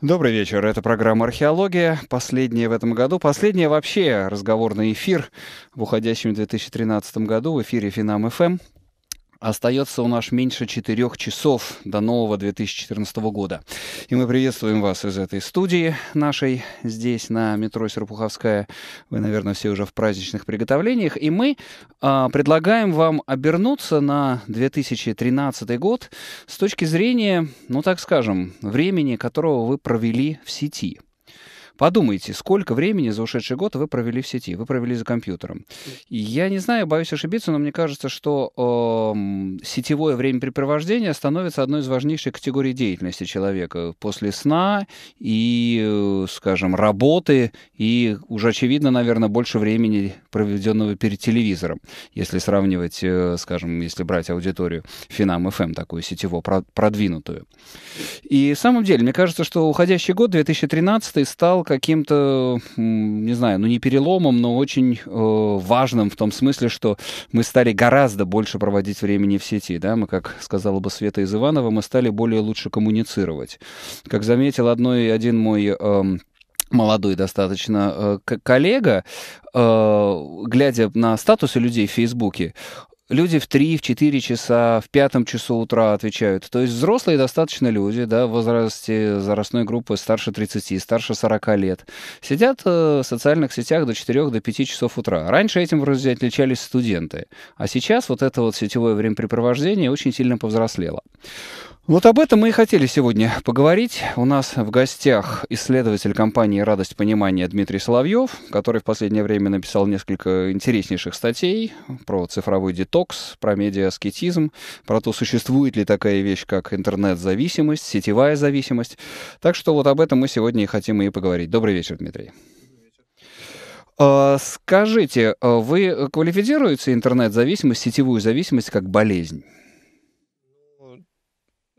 Добрый вечер. Это программа «Археология». Последняя в этом году. Последняя вообще разговорный эфир в уходящем 2013 году в эфире «Финам-ФМ». Остается у нас меньше четырех часов до нового 2014 года. И мы приветствуем вас из этой студии нашей здесь на метро Серпуховская. Вы, наверное, все уже в праздничных приготовлениях. И мы э, предлагаем вам обернуться на 2013 год с точки зрения, ну так скажем, времени, которого вы провели в сети – Подумайте, сколько времени за ушедший год вы провели в сети, вы провели за компьютером. Я не знаю, боюсь ошибиться, но мне кажется, что э, сетевое времяпрепровождение становится одной из важнейших категорий деятельности человека после сна и, э, скажем, работы, и уже очевидно, наверное, больше времени, проведенного перед телевизором, если сравнивать, э, скажем, если брать аудиторию Финам ФМ, эм, такую сетево продвинутую. И в самом деле, мне кажется, что уходящий год, 2013, стал каким-то, не знаю, ну не переломом, но очень э, важным в том смысле, что мы стали гораздо больше проводить времени в сети, да, мы, как сказала бы Света из Иванова, мы стали более лучше коммуницировать. Как заметил одной, один мой эм, молодой достаточно э, коллега, э, глядя на статусы людей в Фейсбуке, люди в 3, в 4 часа, в пятом часу утра отвечают. То есть взрослые достаточно люди, да, в возрасте возрастной группы старше 30, старше 40 лет, сидят э, в социальных сетях до 4, до 5 часов утра. Раньше этим вроде отличались студенты, а сейчас вот это вот сетевое времяпрепровождение очень сильно повзрослело. Вот об этом мы и хотели сегодня поговорить. У нас в гостях исследователь компании «Радость понимания» Дмитрий Соловьев, который в последнее время написал несколько интереснейших статей про цифровой детокс, детокс, про медиа-аскетизм, про то, существует ли такая вещь, как интернет-зависимость, сетевая зависимость. Так что вот об этом мы сегодня и хотим и поговорить. Добрый вечер, Дмитрий. А, скажите, а вы квалифицируете интернет-зависимость, сетевую зависимость как болезнь?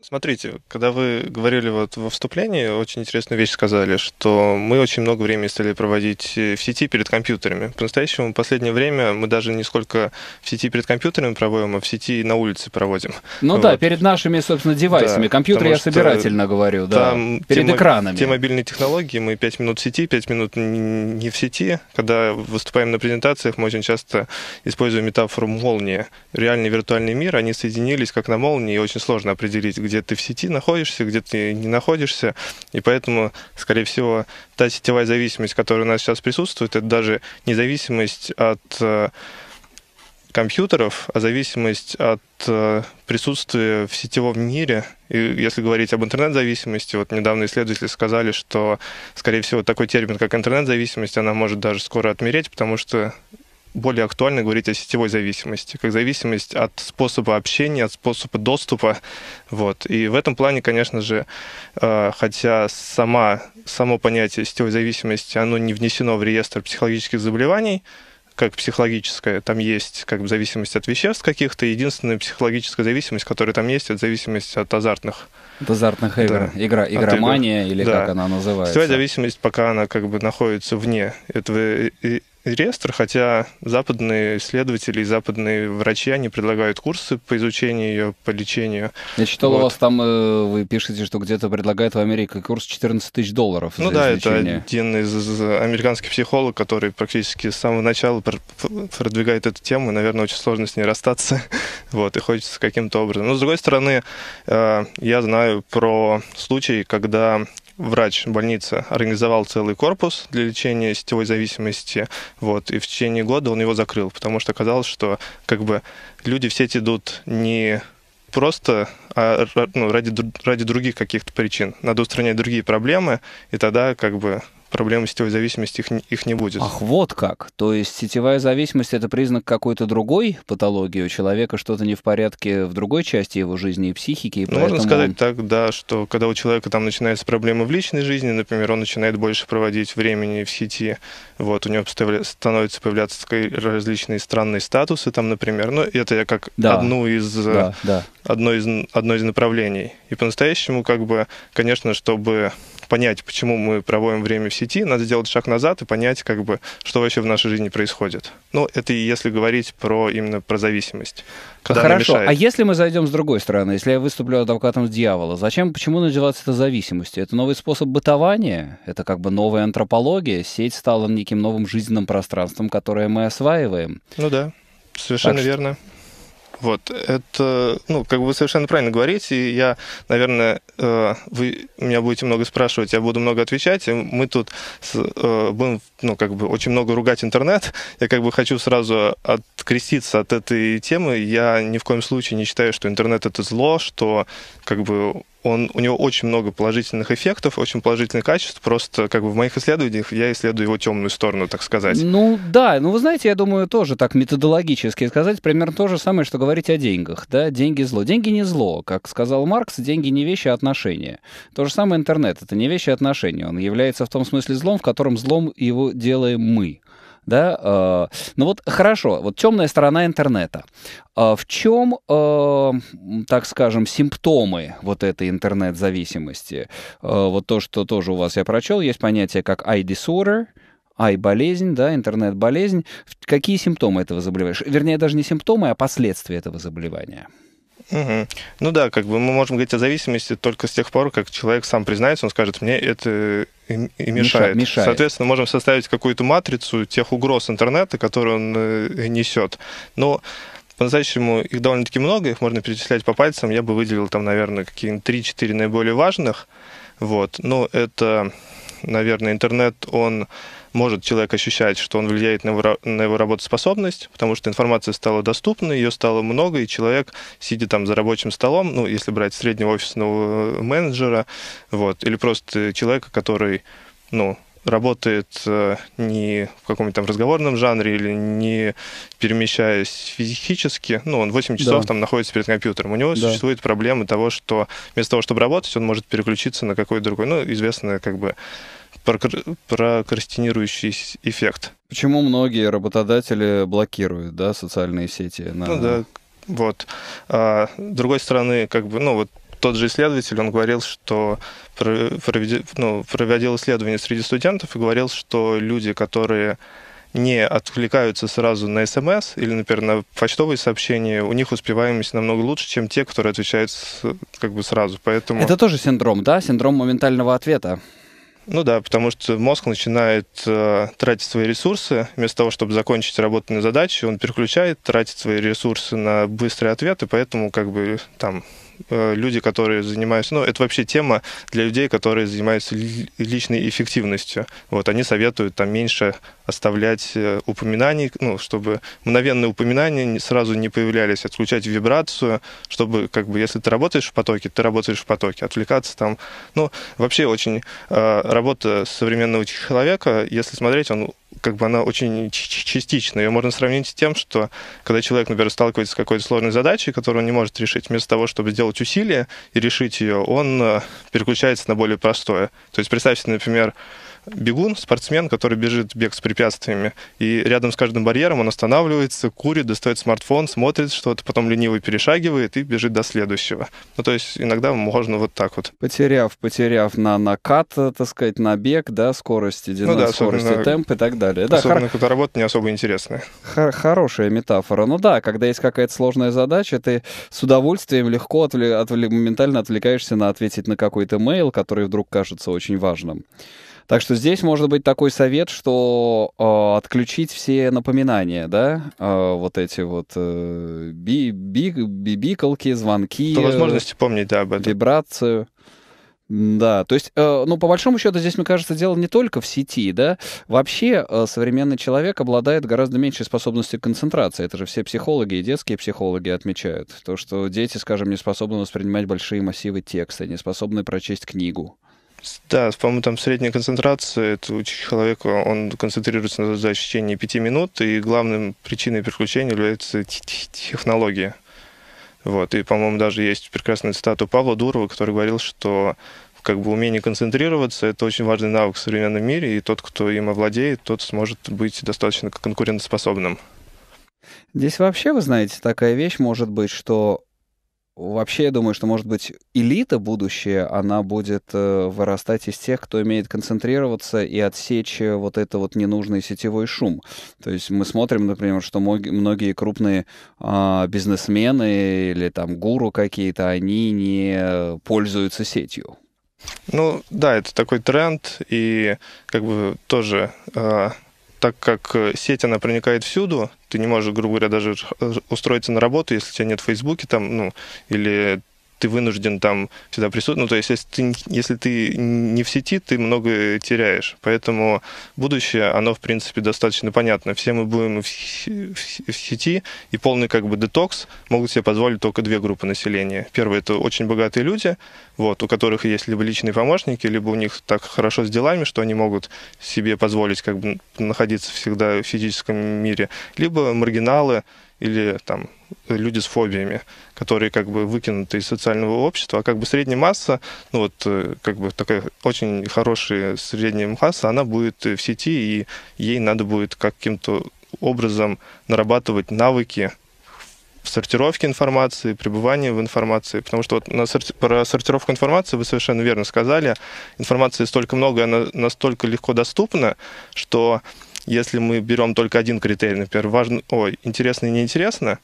Смотрите, когда вы говорили вот во вступлении, очень интересную вещь сказали, что мы очень много времени стали проводить э, в сети перед компьютерами. По-настоящему в последнее время мы даже не сколько в сети перед компьютерами проводим, а в сети на улице проводим. Ну вот. да, перед нашими, собственно, девайсами. Да, Компьютер я собирательно говорю, да, перед те, экранами. Те мобильные технологии, мы 5 минут в сети, 5 минут не в сети. Когда выступаем на презентациях, мы очень часто используем метафору молнии. Реальный виртуальный мир, они соединились как на молнии, и очень сложно определить, где ты в сети находишься, где ты не находишься. И поэтому, скорее всего, та сетевая зависимость, которая у нас сейчас присутствует, это даже не зависимость от э, компьютеров, а зависимость от э, присутствия в сетевом мире. И если говорить об интернет-зависимости, вот недавно исследователи сказали, что, скорее всего, такой термин, как интернет-зависимость, она может даже скоро отмереть, потому что более актуально говорить о сетевой зависимости, как зависимость от способа общения, от способа доступа. Вот. И в этом плане, конечно же, э, хотя сама, само понятие сетевой зависимости, оно не внесено в реестр психологических заболеваний, как психологическая, там есть как бы зависимость от веществ каких-то. Единственная психологическая зависимость, которая там есть, это зависимость от азартных. От азартных игр. Да. Игра, игромания игр. или да. как она называется. Сетевая зависимость, пока она как бы находится вне этого реестр, хотя западные исследователи и западные врачи, они предлагают курсы по изучению ее, по лечению. Я читал, вот. у вас там, э, вы пишете, что где-то предлагает в Америке курс 14 тысяч долларов Ну да, изучение. это один из э, американских психологов, который практически с самого начала продвигает эту тему, и, наверное, очень сложно с ней расстаться, вот, и хочется каким-то образом. Но, с другой стороны, э, я знаю про случай, когда врач больницы организовал целый корпус для лечения сетевой зависимости, вот, и в течение года он его закрыл, потому что казалось, что как бы люди в сеть идут не просто а, ну, ради, ради других каких-то причин. Надо устранять другие проблемы, и тогда как бы проблемы сетевой зависимости их, их не будет. Ах, вот как. То есть сетевая зависимость это признак какой-то другой патологии у человека, что-то не в порядке в другой части его жизни и психики. И ну, Можно сказать так, да, что когда у человека там начинаются проблемы в личной жизни, например, он начинает больше проводить времени в сети, вот, у него становятся появляться различные странные статусы там, например, ну, это я как да. одну из э, да, да одно из, одно из направлений. И по-настоящему, как бы, конечно, чтобы понять, почему мы проводим время в сети, надо сделать шаг назад и понять, как бы, что вообще в нашей жизни происходит. Ну, это и если говорить про именно про зависимость. Когда Хорошо, а если мы зайдем с другой стороны, если я выступлю адвокатом дьявола, зачем, почему называется это зависимостью? Это новый способ бытования, это как бы новая антропология, сеть стала неким новым жизненным пространством, которое мы осваиваем. Ну да. Совершенно так верно. Вот, это, ну, как бы вы совершенно правильно говорите, и я, наверное, э, вы меня будете много спрашивать, я буду много отвечать, и мы тут э, будем, ну, как бы очень много ругать интернет, я как бы хочу сразу откреститься от этой темы, я ни в коем случае не считаю, что интернет это зло, что как бы он, у него очень много положительных эффектов, очень положительных качеств. Просто как бы в моих исследованиях я исследую его темную сторону, так сказать. Ну да, ну вы знаете, я думаю, тоже так методологически сказать примерно то же самое, что говорить о деньгах. Да? Деньги зло. Деньги не зло. Как сказал Маркс, деньги не вещи, а отношения. То же самое интернет. Это не вещи, а отношения. Он является в том смысле злом, в котором злом его делаем мы. Да? Э, ну вот хорошо, вот темная сторона интернета. А в чем, э, так скажем, симптомы вот этой интернет-зависимости? Э, вот то, что тоже у вас я прочел, есть понятие как I-disorder, ай-болезнь, да, интернет-болезнь. Какие симптомы этого заболевания? Вернее, даже не симптомы, а последствия этого заболевания. Угу. Ну да, как бы мы можем говорить о зависимости только с тех пор, как человек сам признается, он скажет, мне это и мешает. мешает. Соответственно, можем составить какую-то матрицу тех угроз интернета, которые он э, несет. Но по-настоящему их довольно-таки много, их можно перечислять по пальцам. Я бы выделил там, наверное, какие-нибудь 3-4 наиболее важных. Вот. Ну, это наверное, интернет, он может человек ощущать, что он влияет на его, на его работоспособность, потому что информация стала доступна, ее стало много, и человек, сидя там за рабочим столом, ну, если брать среднего офисного э, менеджера, вот, или просто человека, который, ну, работает э, не в каком-нибудь там разговорном жанре или не перемещаясь физически, ну, он 8 часов да. там находится перед компьютером. У него да. существует проблема того, что вместо того, чтобы работать, он может переключиться на какой-то другой, ну, известный как бы прокрастинирующий эффект. Почему многие работодатели блокируют, да, социальные сети? На... Ну да, вот. А, с другой стороны, как бы, ну вот тот же исследователь, он говорил, что ну, проводил исследование среди студентов и говорил, что люди, которые не откликаются сразу на смс эм или, например, на почтовые сообщения, у них успеваемость намного лучше, чем те, которые отвечают как бы сразу. Поэтому... Это тоже синдром, да? Синдром моментального ответа. Ну да, потому что мозг начинает э, тратить свои ресурсы. Вместо того, чтобы закончить работу на задачу, он переключает, тратит свои ресурсы на быстрые ответы, поэтому как бы там Э, люди, которые занимаются, ну, это вообще тема для людей, которые занимаются личной эффективностью. Вот, они советуют там меньше оставлять э, упоминаний, ну, чтобы мгновенные упоминания сразу не появлялись, отключать вибрацию, чтобы, как бы, если ты работаешь в потоке, ты работаешь в потоке, отвлекаться там. Ну, вообще очень э, работа современного человека, если смотреть, он как бы она очень частична. Ее можно сравнить с тем, что когда человек, например, сталкивается с какой-то сложной задачей, которую он не может решить, вместо того, чтобы сделать усилие и решить ее, он э, переключается на более простое. То есть представьте, например, бегун, спортсмен, который бежит бег с препятствиями, и рядом с каждым барьером он останавливается, курит, достает смартфон, смотрит что-то, потом ленивый перешагивает и бежит до следующего. Ну, то есть иногда можно вот так вот. Потеряв, потеряв на накат, так сказать, на бег, да, скорости, ну, да, скорости, темп и так далее. Да, особенно, хор... когда работа не особо интересная. Хор- хорошая метафора. Ну да, когда есть какая-то сложная задача, ты с удовольствием легко отвле... Отвле... моментально отвлекаешься на ответить на какой-то мейл, который вдруг кажется очень важным. Так что здесь может быть такой совет, что э, отключить все напоминания, да, э, вот эти вот э, би, би, бибикалки, звонки. По возможности помнить, да, об этом. Вибрацию. Да, то есть, э, ну, по большому счету, здесь, мне кажется, дело не только в сети, да. Вообще, э, современный человек обладает гораздо меньшей способностью к концентрации. Это же все психологи и детские психологи отмечают. То, что дети, скажем, не способны воспринимать большие массивы текста, не способны прочесть книгу. Да, по-моему, там средняя концентрация, это у человека, он концентрируется на задаче в пяти минут, и главным причиной переключения является технология. Вот. И, по-моему, даже есть прекрасная цитата Павла Дурова, который говорил, что как бы умение концентрироваться – это очень важный навык в современном мире, и тот, кто им овладеет, тот сможет быть достаточно конкурентоспособным. Здесь вообще, вы знаете, такая вещь может быть, что Вообще, я думаю, что, может быть, элита будущее, она будет э, вырастать из тех, кто умеет концентрироваться и отсечь э, вот это вот ненужный сетевой шум. То есть мы смотрим, например, что многие крупные а, бизнесмены или там гуру какие-то, они не пользуются сетью. Ну да, это такой тренд, и как бы тоже... А так как э, сеть, она проникает всюду, ты не можешь, грубо говоря, даже э, устроиться на работу, если у тебя нет в Фейсбуке там, ну, или ты вынужден там всегда присутствовать. Ну, то есть, если ты, если ты не в сети, ты много теряешь. Поэтому будущее, оно, в принципе, достаточно понятно. Все мы будем в, в, в сети, и полный как бы детокс могут себе позволить только две группы населения. Первое – это очень богатые люди, вот, у которых есть либо личные помощники, либо у них так хорошо с делами, что они могут себе позволить как бы находиться всегда в физическом мире, либо маргиналы или там люди с фобиями, которые как бы выкинуты из социального общества, а как бы средняя масса, ну вот э, как бы такая очень хорошая средняя масса, она будет э, в сети, и ей надо будет каким-то образом нарабатывать навыки в сортировке информации, пребывании в информации, потому что вот на сорти... про сортировку информации вы совершенно верно сказали, информации столько много, она настолько легко доступна, что если мы берем только один критерий, например, важно, ой, интересно и неинтересно,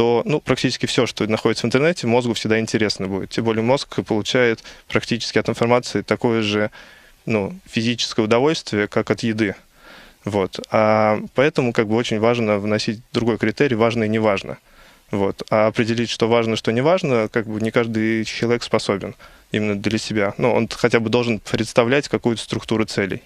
то ну, практически все, что находится в интернете, мозгу всегда интересно будет. Тем более мозг получает практически от информации такое же ну, физическое удовольствие, как от еды. Вот. А поэтому как бы очень важно вносить другой критерий, важно и не важно. Вот. А определить, что важно, что не важно, как бы не каждый человек способен именно для себя. Но ну, он хотя бы должен представлять какую-то структуру целей.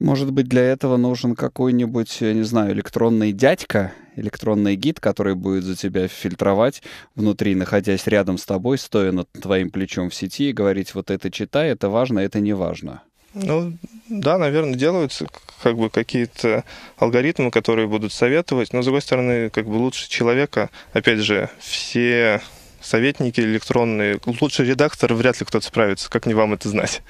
Может быть, для этого нужен какой-нибудь, я не знаю, электронный дядька, электронный гид, который будет за тебя фильтровать внутри, находясь рядом с тобой, стоя над твоим плечом в сети и говорить, вот это читай, это важно, это не важно. Ну, да, наверное, делаются как бы какие-то алгоритмы, которые будут советовать, но, с другой стороны, как бы лучше человека, опять же, все советники электронные, лучше редактор вряд ли кто-то справится, как не вам это знать.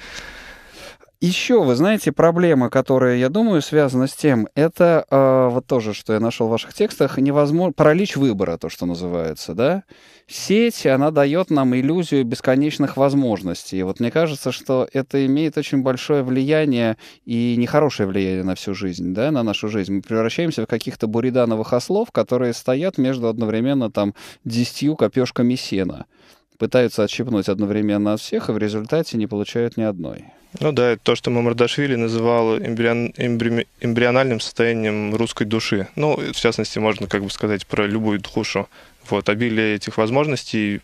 Еще, вы знаете, проблема, которая, я думаю, связана с тем, это э, вот тоже, что я нашел в ваших текстах, невозможно паралич выбора, то, что называется, да. Сеть, она дает нам иллюзию бесконечных возможностей. И вот мне кажется, что это имеет очень большое влияние и нехорошее влияние на всю жизнь, да, на нашу жизнь. Мы превращаемся в каких-то буридановых ослов, которые стоят между одновременно там десятью копешками сена, пытаются отщипнуть одновременно от всех и в результате не получают ни одной. Ну да, это то, что Мамардашвили называл эмбрион, эмбри, эмбриональным состоянием русской души. Ну, в частности, можно как бы сказать про любую душу. Вот, обилие этих возможностей.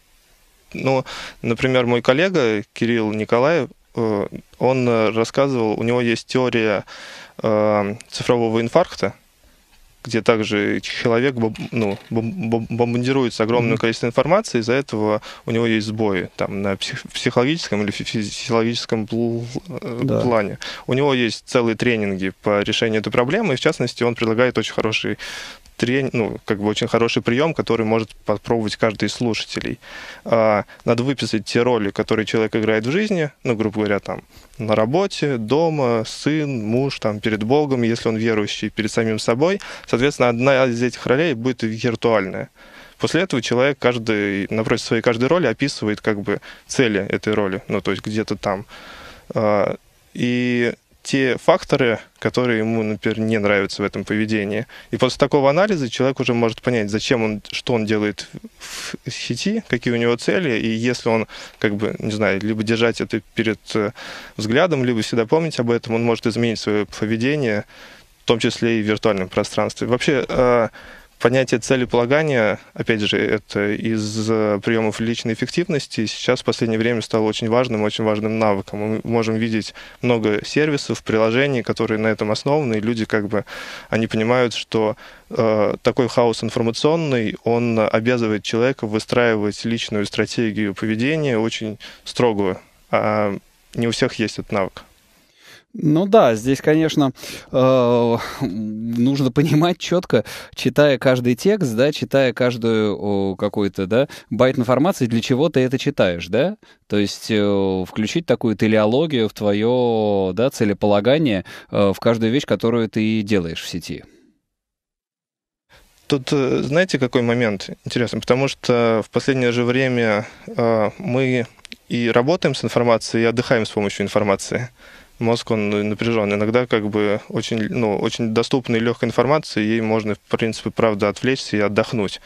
Ну, например, мой коллега Кирилл Николаев, э, он э, рассказывал, у него есть теория э, цифрового инфаркта, где также человек ну, бомбардируется огромное количество информации, из-за этого у него есть сбои там, на психологическом или физиологическом э, да. плане. У него есть целые тренинги по решению этой проблемы, и в частности он предлагает очень хороший трен... ну, как бы очень хороший прием, который может попробовать каждый из слушателей. А, надо выписать те роли, которые человек играет в жизни, ну, грубо говоря, там, на работе, дома, сын, муж, там, перед Богом, если он верующий, перед самим собой. Соответственно, одна из этих ролей будет виртуальная. После этого человек каждый, напротив своей каждой роли описывает как бы цели этой роли, ну, то есть где-то там. А, и те факторы, которые ему, например, не нравятся в этом поведении. И после такого анализа человек уже может понять, зачем он, что он делает в сети, какие у него цели, и если он, как бы, не знаю, либо держать это перед э, взглядом, либо всегда помнить об этом, он может изменить свое поведение, в том числе и в виртуальном пространстве. Вообще, э, Понятие целеполагания, опять же, это из э, приемов личной эффективности, сейчас в последнее время стало очень важным, очень важным навыком. Мы можем видеть много сервисов, приложений, которые на этом основаны, и люди как бы, они понимают, что э, такой хаос информационный, он обязывает человека выстраивать личную стратегию поведения очень строгую, а не у всех есть этот навык. Ну да, здесь, конечно, э, нужно понимать четко, читая каждый текст, да, читая каждую какую-то, да, байт информации, для чего ты это читаешь, да? То есть э, включить такую телеологию в твое, да, целеполагание э, в каждую вещь, которую ты делаешь в сети. Тут, э, знаете, какой момент интересный? Потому что в последнее же время э, мы и работаем с информацией, и отдыхаем с помощью информации мозг, он ну, напряжен. Иногда как бы очень, ну, очень доступной легкой информации, ей можно, в принципе, правда, отвлечься и отдохнуть.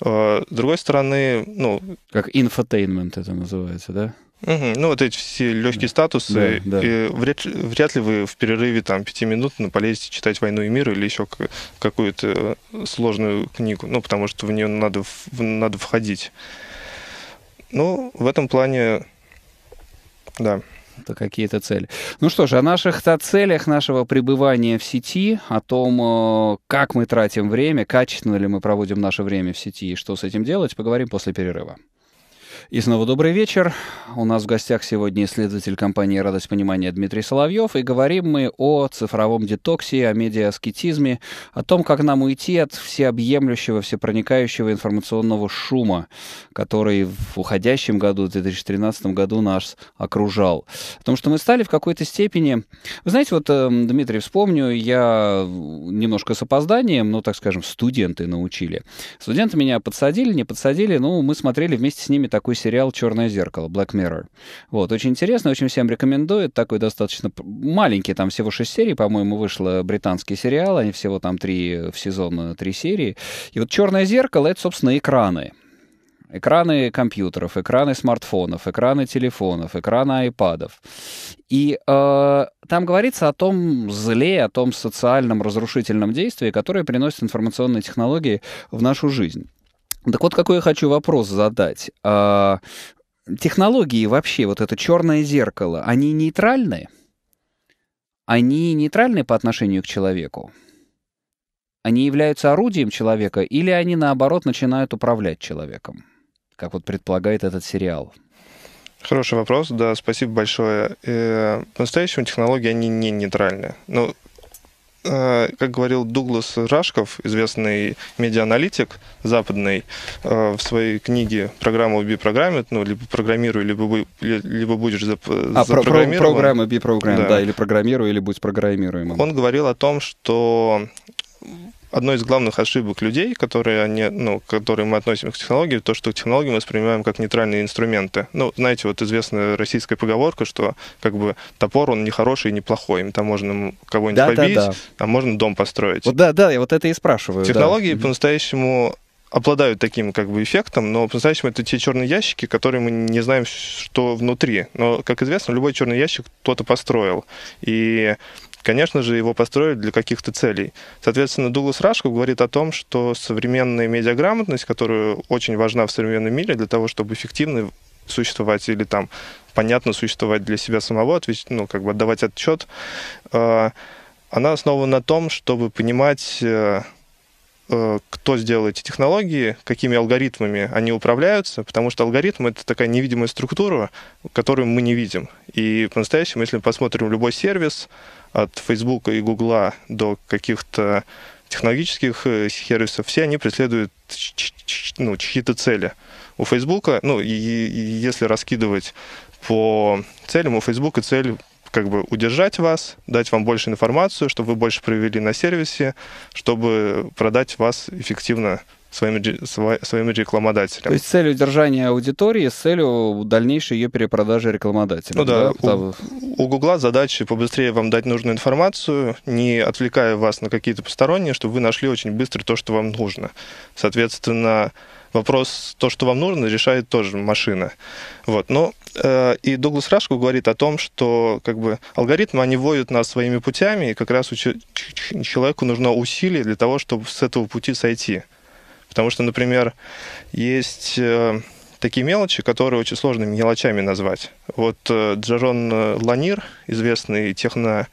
Э, с другой стороны, ну... Как инфотейнмент это называется, да? Угу. Ну, вот эти все легкие да. статусы. Да, да. И вряд, вряд ли вы в перерыве там, пяти минут ну, полезете читать «Войну и мир» или еще какую-то сложную книгу, ну, потому что в нее надо, надо входить. Ну, в этом плане, да какие-то цели. Ну что же о наших -то целях нашего пребывания в сети, о том, э, как мы тратим время, качественно ли мы проводим наше время в сети и что с этим делать, поговорим после перерыва. И снова добрый вечер. У нас в гостях сегодня исследователь компании «Радость понимания» Дмитрий Соловьев. И говорим мы о цифровом детоксе, о медиаскетизме, о том, как нам уйти от всеобъемлющего, всепроникающего информационного шума, который в уходящем году, в 2013 году нас окружал. Потому что мы стали в какой-то степени... Вы знаете, вот, эм, Дмитрий, вспомню, я немножко с опозданием, но ну, так скажем, студенты научили. Студенты меня подсадили, не подсадили, но ну, мы смотрели вместе с ними такой сериал «Черное зеркало», Black Mirror. Вот, очень интересно, очень всем рекомендую. такой достаточно маленький, там всего шесть серий, по-моему, вышло британский сериал, они всего там три э, в сезон, э, три серии. И вот «Черное зеркало» — это, собственно, экраны. Экраны компьютеров, экраны смартфонов, экраны телефонов, экраны айпадов. И э, там говорится о том зле, о том социальном разрушительном действии, которое приносит информационные технологии в нашу жизнь. Так вот, какой я хочу вопрос задать. А, технологии вообще, вот это черное зеркало, они нейтральны? Они нейтральны по отношению к человеку? Они являются орудием человека или они, наоборот, начинают управлять человеком, как вот предполагает этот сериал? Хороший вопрос, да, спасибо большое. Э, по-настоящему технологии, они не нейтральны. Ну, Э, как говорил Дуглас Рашков, известный медиа-аналитик западный, э, в своей книге «Программа Be Programmed», ну, либо «Программируй, либо, либо будешь зап а, запрограммирован». Программа Be Programmed, да. да, или «Программируй, или будь программируемым». Он говорил о том, что одной из главных ошибок людей, которые, они, ну, которые мы относим к технологиям, то, что технологии мы воспринимаем как нейтральные инструменты. Ну, знаете, вот известная российская поговорка, что как бы топор, он не хороший и не плохой. Им там можно кого-нибудь да, побить, да, да. а можно дом построить. Вот, да, да, я вот это и спрашиваю. Технологии да. по-настоящему обладают таким как бы эффектом, но по-настоящему это те черные ящики, которые мы не знаем, что внутри. Но, как известно, любой черный ящик кто-то построил. И Конечно же, его построили для каких-то целей. Соответственно, Дуглас Рашков говорит о том, что современная медиаграмотность, которая очень важна в современном мире для того, чтобы эффективно существовать или там понятно существовать для себя самого, отвечать, ну, как бы отдавать отчет, э, она основана на том, чтобы понимать э, Э, кто сделал эти технологии, какими алгоритмами они управляются, потому что алгоритм — это такая невидимая структура, которую мы не видим. И по-настоящему, если мы посмотрим любой сервис, от Facebook и Google до каких-то технологических э, сервисов, все они преследуют ну, чьи-то цели. У Facebook, ну, и, и если раскидывать по целям, у Facebook цель как бы удержать вас, дать вам больше информацию, чтобы вы больше провели на сервисе, чтобы продать вас эффективно своими, своими рекламодателями. То есть цель удержания аудитории с целью дальнейшей ее перепродажи рекламодателям. Ну да, да? у Гугла задача побыстрее вам дать нужную информацию, не отвлекая вас на какие-то посторонние, чтобы вы нашли очень быстро то, что вам нужно. Соответственно, вопрос, то, что вам нужно, решает тоже машина. Вот. Но Э, и Дуглас Рашков говорит о том, что как бы, алгоритмы, они вводят нас своими путями, и как раз человеку нужно усилие для того, чтобы с этого пути сойти. Потому что, например, есть э, такие мелочи, которые очень сложно мелочами назвать. Вот э, Джерон Ланир, известный техно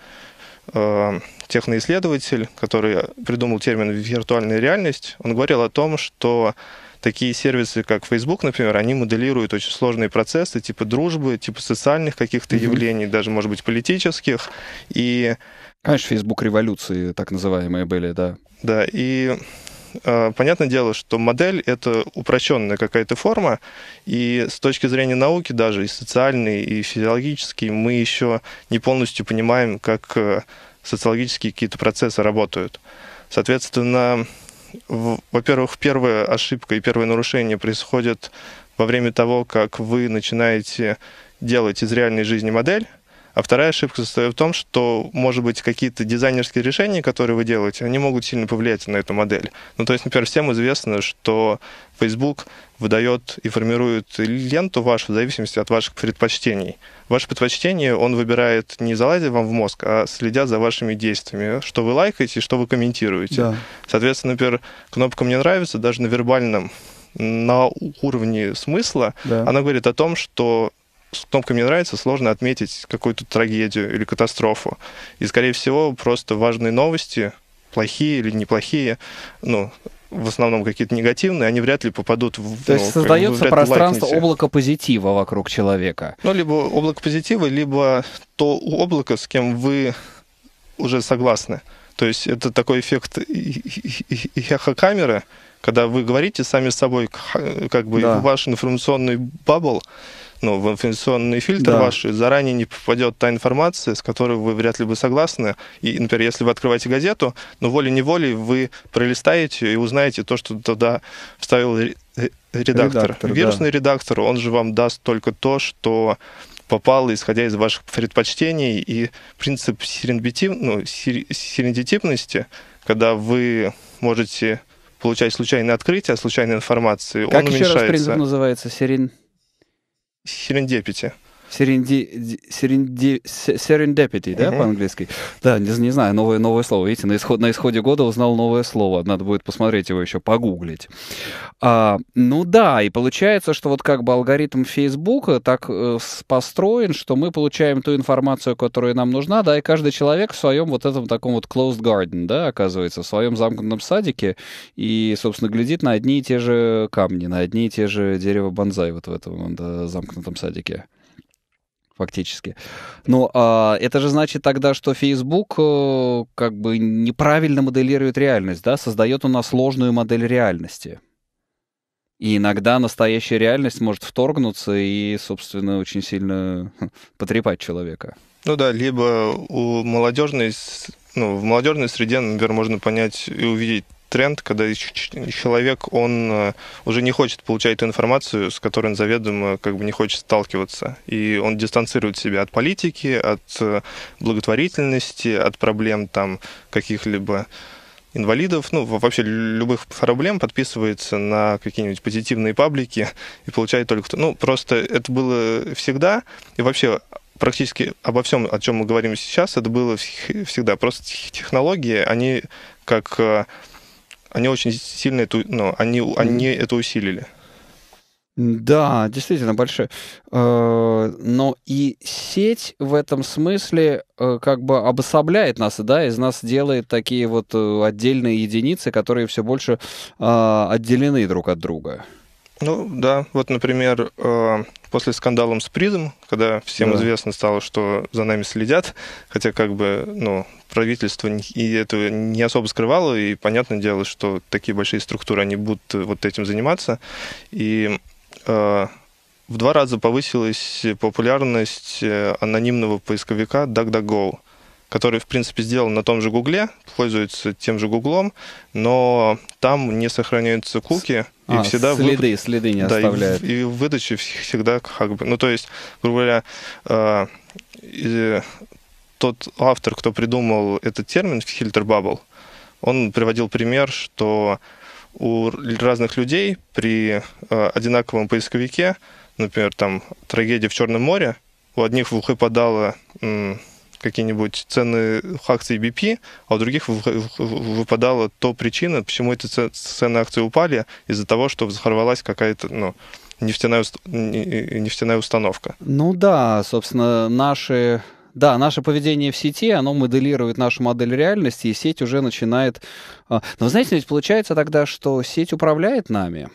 техноисследователь, который придумал термин «виртуальная реальность», он говорил о том, что такие сервисы, как Facebook, например, они моделируют очень сложные процессы, типа дружбы, типа социальных каких-то mm-hmm. явлений, даже, может быть, политических. И... Конечно, Facebook революции так называемые были, да. Да, и а, понятное дело, что модель — это упрощенная какая-то форма, и с точки зрения науки даже, и социальной, и физиологической, мы еще не полностью понимаем, как э, социологические какие-то процессы работают. Соответственно, во-первых, первая ошибка и первое нарушение происходит во время того, как вы начинаете делать из реальной жизни модель, а вторая ошибка состоит в том, что, может быть, какие-то дизайнерские решения, которые вы делаете, они могут сильно повлиять на эту модель. Ну, то есть, например, всем известно, что Facebook выдает и формирует ленту вашу в зависимости от ваших предпочтений. Ваши предпочтения он выбирает не залазя вам в мозг, а следя за вашими действиями, что вы лайкаете, что вы комментируете. Да. Соответственно, например, кнопка «Мне нравится» даже на вербальном на уровне смысла, да. она говорит о том, что с кнопкой «Мне нравится» сложно отметить какую-то трагедию или катастрофу. И, скорее всего, просто важные новости, плохие или неплохие, ну, в основном какие-то негативные, они вряд ли попадут в... То ну, есть создается бы, пространство лайкните. облака позитива вокруг человека. Ну, либо облако позитива, либо то облако, с кем вы уже согласны. То есть это такой эффект эхо-камеры, когда вы говорите сами с собой, как бы да. ваш информационный бабл, ну, в информационный фильтр да. ваш, заранее не попадет та информация, с которой вы вряд ли бы согласны. И, например, если вы открываете газету, но ну, волей-неволей вы пролистаете и узнаете то, что туда вставил э, редактор. редактор Вирусный да. редактор, он же вам даст только то, что попало, исходя из ваших предпочтений. И принцип серендитип, ну, серендитипности, когда вы можете получать случайные открытия, случайные информации, как он еще раз принцип называется? Серен... Серендепити Серенди, серенди, serendipity, да, uh-huh. по-английски? Да, не, не знаю, новое, новое слово. Видите, на, исход, на исходе года узнал новое слово. Надо будет посмотреть его еще, погуглить. А, ну да, и получается, что вот как бы алгоритм Фейсбука так э, построен, что мы получаем ту информацию, которая нам нужна, да, и каждый человек в своем вот этом таком вот closed garden, да, оказывается, в своем замкнутом садике и, собственно, глядит на одни и те же камни, на одни и те же дерево бонзай вот в этом да, э, замкнутом садике фактически. Но ну, а, это же значит тогда, что Facebook э, как бы неправильно моделирует реальность, да, создает у нас сложную модель реальности. И иногда настоящая реальность может вторгнуться и, собственно, очень сильно потрепать человека. Ну да, либо у молодежной, ну, в молодежной среде, например, можно понять и увидеть тренд, когда человек, он э, уже не хочет получать эту информацию, с которой он заведомо как бы не хочет сталкиваться. И он дистанцирует себя от политики, от э, благотворительности, от проблем там каких-либо инвалидов, ну, вообще любых проблем, подписывается на какие-нибудь позитивные паблики и получает только... Ну, просто это было всегда, и вообще практически обо всем, о чем мы говорим сейчас, это было всегда. Просто технологии, они как э, они очень сильно эту, ну, они, они это усилили. Да, действительно большое. Э, но и сеть в этом смысле э, как бы обособляет нас, да, из нас делает такие вот э, отдельные единицы, которые все больше отделены друг от друга. Ну да, вот, например, э, после скандала с призом, когда всем да. известно стало, что за нами следят, хотя как бы, ну, правительство и это не особо скрывало, и понятное дело, что такие большие структуры, они будут вот этим заниматься, и э, в два раза повысилась популярность э, анонимного поисковика DuckDuckGo который, в принципе, сделан на том же Гугле, пользуется тем же Гуглом, но там не сохраняются куки. И а, всегда следы, вы... следы не да, оставляют. И, и в выдаче всегда как бы... Ну, то есть, грубо говоря, э, э, тот автор, кто придумал этот термин, фильтр бабл, он приводил пример, что у разных людей при э, одинаковом поисковике, например, там «Трагедия в Черном море», у одних выпадала какие-нибудь цены акций BP, а у других выпадала то причина, почему эти цены акций упали, из-за того, что взорвалась какая-то, ну, нефтяная, нефтяная установка. Ну да, собственно, наши да, наше поведение в сети, оно моделирует нашу модель реальности, и сеть уже начинает... А, но знаете, ведь получается тогда, что сеть управляет нами.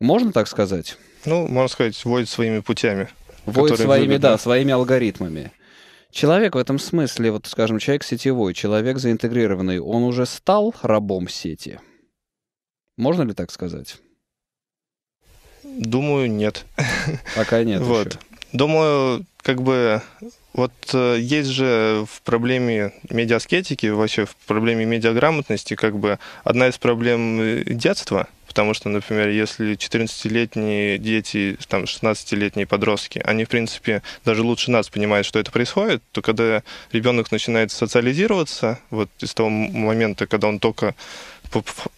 Можно так сказать? Ну, можно сказать, вводит своими путями. Вводит своими, любят, да, своими алгоритмами. Человек в этом смысле, вот скажем, человек сетевой, человек заинтегрированный, он уже стал рабом сети? Можно ли так сказать? Думаю, нет. Пока нет. Вот. Еще. Думаю, как бы вот э, есть же в проблеме медиаскетики, вообще в проблеме медиаграмотности, как бы одна из проблем э, детства, потому что, например, если 14-летние дети, там, 16-летние подростки, они, в принципе, даже лучше нас понимают, что это происходит, то когда ребенок начинает социализироваться, вот из того момента, когда он только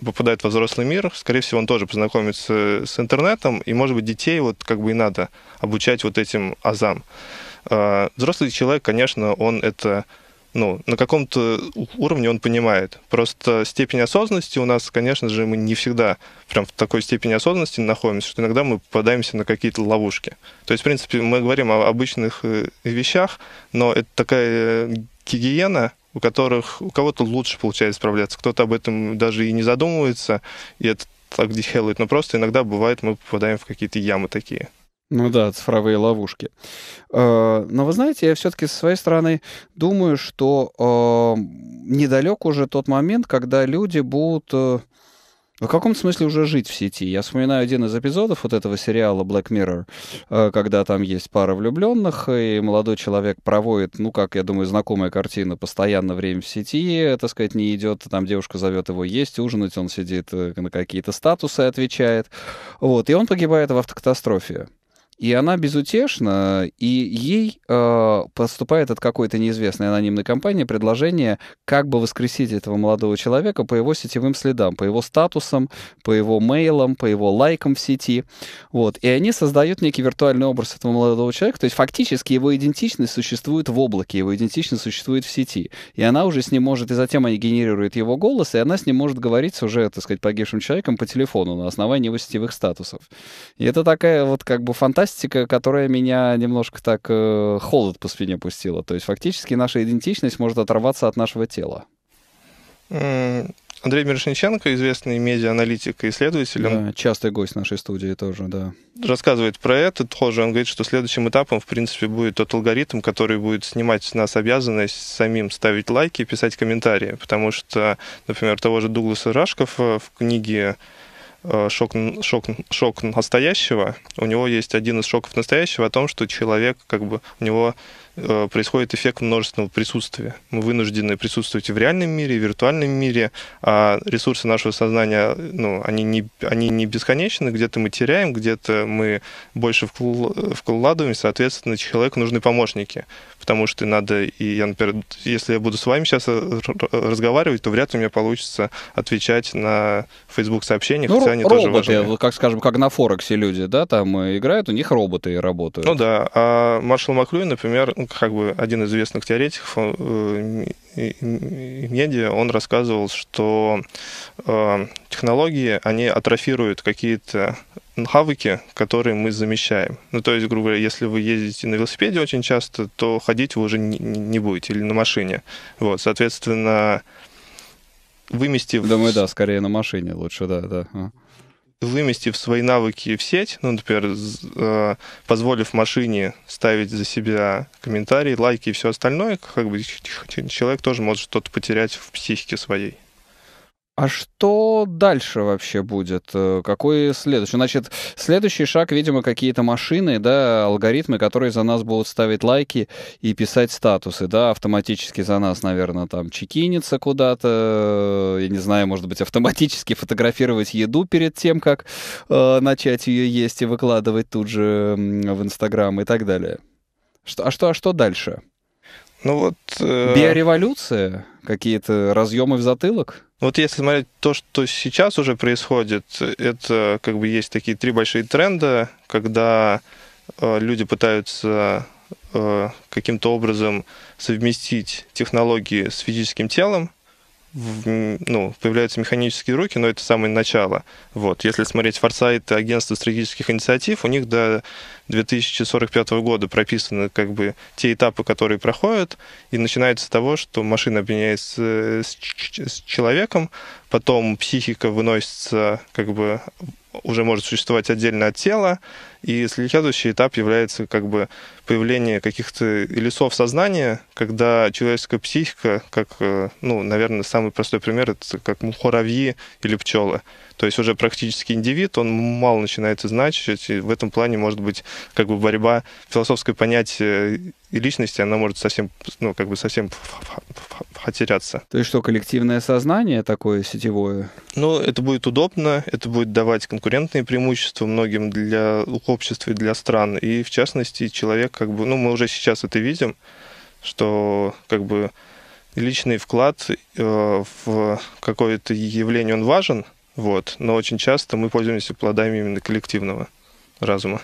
попадает в взрослый мир, скорее всего, он тоже познакомится с интернетом, и, может быть, детей вот как бы и надо обучать вот этим азам. А, взрослый человек, конечно, он это ну, на каком-то уровне он понимает. Просто степень осознанности у нас, конечно же, мы не всегда прям в такой степени осознанности находимся, что иногда мы попадаемся на какие-то ловушки. То есть, в принципе, мы говорим о обычных э, вещах, но это такая э, гигиена, у которых у кого-то лучше получается справляться, кто-то об этом даже и не задумывается, и это так делает, но просто иногда бывает мы попадаем в какие-то ямы такие. Ну да, цифровые ловушки. Э, но вы знаете, я все-таки со своей стороны думаю, что эм, недалек уже тот момент, когда люди будут э, в каком смысле уже жить в сети? Я вспоминаю один из эпизодов вот этого сериала Black Mirror, э, когда там есть пара влюбленных, и молодой человек проводит, ну, как я думаю, знакомая картина, постоянно время в сети, так сказать, не идет, там девушка зовет его есть, ужинать, он сидит на какие-то статусы, отвечает. Вот, и он погибает в автокатастрофе. И она безутешна, и ей э, поступает от какой-то неизвестной анонимной компании предложение, как бы воскресить этого молодого человека по его сетевым следам, по его статусам, по его мейлам, по его лайкам в сети. Вот. И они создают некий виртуальный образ этого молодого человека. То есть фактически его идентичность существует в облаке, его идентичность существует в сети. И она уже с ним может, и затем они генерируют его голос, и она с ним может говорить с уже, так сказать, погибшим человеком по телефону на основании его сетевых статусов. И это такая вот как бы фантазия пластика, которая меня немножко так э, холод по спине пустила. То есть фактически наша идентичность может оторваться от нашего тела. Андрей Мирошниченко, известный медиа-аналитик и исследователь. Да, частый гость нашей студии тоже, да. Рассказывает про это тоже. Он говорит, что следующим этапом, в принципе, будет тот алгоритм, который будет снимать с нас обязанность самим ставить лайки и писать комментарии. Потому что, например, того же Дугласа Рашков в книге Э, шок, шок, шок настоящего, у него есть один из шоков настоящего о том, что человек, как бы, у него Э, происходит эффект множественного присутствия. Мы вынуждены присутствовать и в реальном мире, и в виртуальном мире, а ресурсы нашего сознания, ну, они не, они не бесконечны, где-то мы теряем, где-то мы больше вкладываем, соответственно, человеку нужны помощники, потому что надо, и я, например, если я буду с вами сейчас э, разговаривать, то вряд ли у меня получится отвечать на Facebook сообщения, ну, хотя они роботы, тоже важны. как скажем, как на Форексе люди, да, там э, играют, у них роботы работают. Ну да, а Маршал Маклюй, например, как бы один из известных теоретиков э, медиа, он рассказывал, что э, технологии, они атрофируют какие-то навыки, которые мы замещаем. Ну, то есть, грубо говоря, если вы ездите на велосипеде очень часто, то ходить вы уже не будете, или на машине. Вот, соответственно, вымести... Думаю, да, скорее на машине лучше, да, да выместив свои навыки в сеть, ну, например, э, позволив машине ставить за себя комментарии, лайки и все остальное, как бы человек тоже может что-то потерять в психике своей. А что дальше вообще будет? Э, какой следующий? Ну, значит, следующий шаг, видимо, какие-то машины, да, алгоритмы, которые за нас будут ставить лайки и писать статусы, да, автоматически за нас, наверное, там чекиниться куда-то, я не знаю, может быть, автоматически фотографировать еду перед тем, как э, начать ее есть и выкладывать тут же в Инстаграм и так далее. Что, а что, а что дальше? Ну вот... Э... Биореволюция? Какие-то разъемы в затылок? Вот если смотреть то, что сейчас уже происходит, это как бы есть такие три большие тренда, когда э, люди пытаются э, каким-то образом совместить технологии с физическим телом, в, ну, появляются механические руки, но это самое начало. Вот. Если смотреть форсайты агентства стратегических инициатив, у них до 2045 года прописаны как бы те этапы, которые проходят, и начинается с того, что машина объединяется с, с человеком, потом психика выносится как бы уже может существовать отдельно от тела, и следующий этап является как бы появление каких-то лесов сознания, когда человеческая психика, как, э, ну, наверное, самый простой пример, это как мухоровьи или пчелы. То есть уже практически индивид, он мало начинает значить, и в этом плане может быть как бы борьба философское понятие и личности, она может совсем, ну, как бы совсем потеряться. То есть что, коллективное сознание такое сетевое? Ну, это будет удобно, это будет давать конкурентные преимущества многим для общества и для стран. И, в частности, человек, как бы, ну, мы уже сейчас это видим, что, как бы, личный вклад э, в какое-то явление, он важен, вот, но очень часто мы пользуемся плодами именно коллективного разума.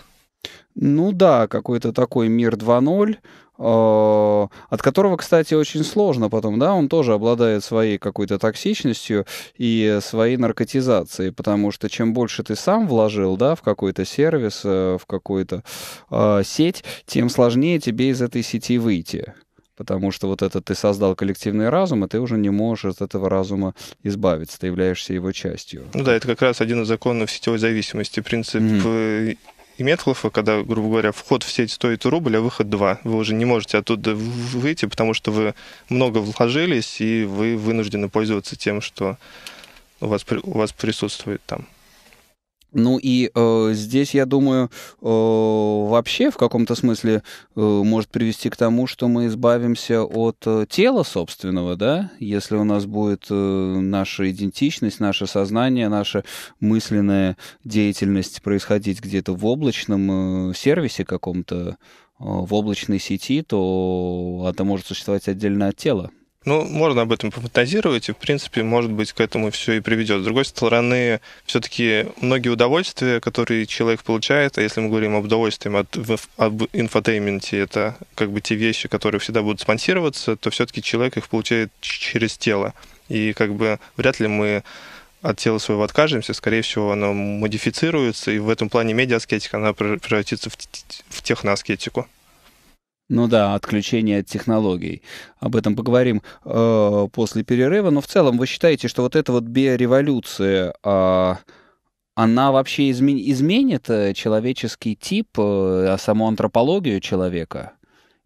Ну да, какой-то такой мир 2.0, а, от которого, кстати, очень сложно потом, да, он тоже обладает своей какой-то токсичностью и своей наркотизацией, потому что чем больше ты сам вложил, да, в какой-то сервис, э, в какую-то э, сеть, тем сложнее тебе из этой сети выйти потому что вот это ты создал коллективный разум, и ты уже не можешь от этого разума избавиться, ты являешься его частью. Ну да, это как раз один из законов сетевой зависимости, принцип mm и Метхлофа, когда, грубо говоря, вход в сеть стоит рубль, а выход 2. Вы уже не можете оттуда выйти, потому что вы много вложились, и вы вынуждены пользоваться тем, что у вас, у вас присутствует там. Ну и э, здесь, я думаю, э, вообще в каком-то смысле э, может привести к тому, что мы избавимся от э, тела собственного, да, если у нас будет э, наша идентичность, наше сознание, наша мысленная деятельность происходить где-то в облачном э, сервисе каком-то, э, в облачной сети, то это может существовать отдельно от тела. Ну, можно об этом пофантазировать, и, в принципе, может быть, к этому все и приведет. С другой стороны, все-таки многие удовольствия, которые человек получает, а если мы говорим об удовольствии от, об инфотейменте, это как бы те вещи, которые всегда будут спонсироваться, то все-таки человек их получает через тело. И как бы вряд ли мы от тела своего откажемся, скорее всего, оно модифицируется, и в этом плане медиаскетика, она превратится в, в техноаскетику. Ну да, отключение от технологий. Об этом поговорим э, после перерыва. Но в целом вы считаете, что вот эта вот биореволюция, э, она вообще измен, изменит э, человеческий тип, э, а саму антропологию человека?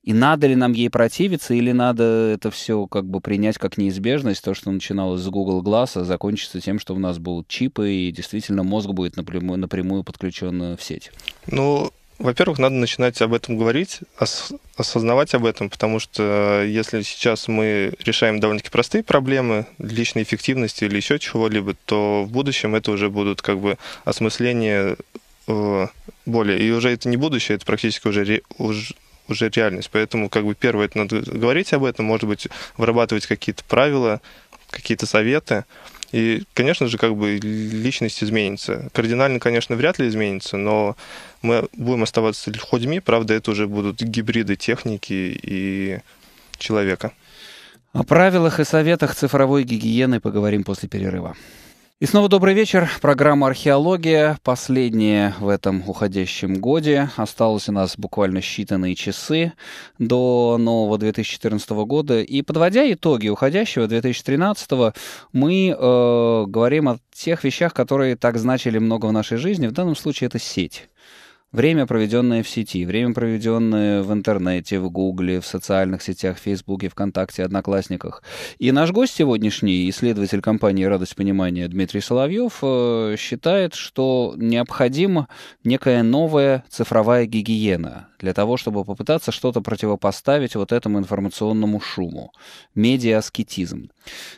И надо ли нам ей противиться, или надо это все как бы принять как неизбежность, то, что начиналось с Google Glass, а закончится тем, что у нас будут чипы, и действительно мозг будет напрямую, напрямую подключен э, в сеть? Ну, во-первых, надо начинать об этом говорить, ос- осознавать об этом, потому что э, если сейчас мы решаем довольно-таки простые проблемы личной эффективности или еще чего-либо, то в будущем это уже будут как бы осмысления э, более. И уже это не будущее, это практически уже, ре- уже уже реальность. Поэтому, как бы, первое, это надо говорить об этом, может быть, вырабатывать какие-то правила, какие-то советы. И, конечно же, как бы личность изменится. Кардинально, конечно, вряд ли изменится, но мы будем оставаться людьми, правда, это уже будут гибриды техники и человека. О правилах и советах цифровой гигиены поговорим после перерыва. И снова добрый вечер. Программа «Археология», последняя в этом уходящем годе. Осталось у нас буквально считанные часы до нового 2014 года. И подводя итоги уходящего 2013, мы э, говорим о тех вещах, которые так значили много в нашей жизни. В данном случае это сеть. Время, проведенное в сети, время, проведенное в интернете, в Гугле, в социальных сетях, в Фейсбуке, ВКонтакте, Одноклассниках. И наш гость сегодняшний, исследователь компании «Радость понимания» Дмитрий Соловьев, э, считает, что необходима некая новая цифровая гигиена для того, чтобы попытаться что-то противопоставить вот этому информационному шуму. Медиаскетизм.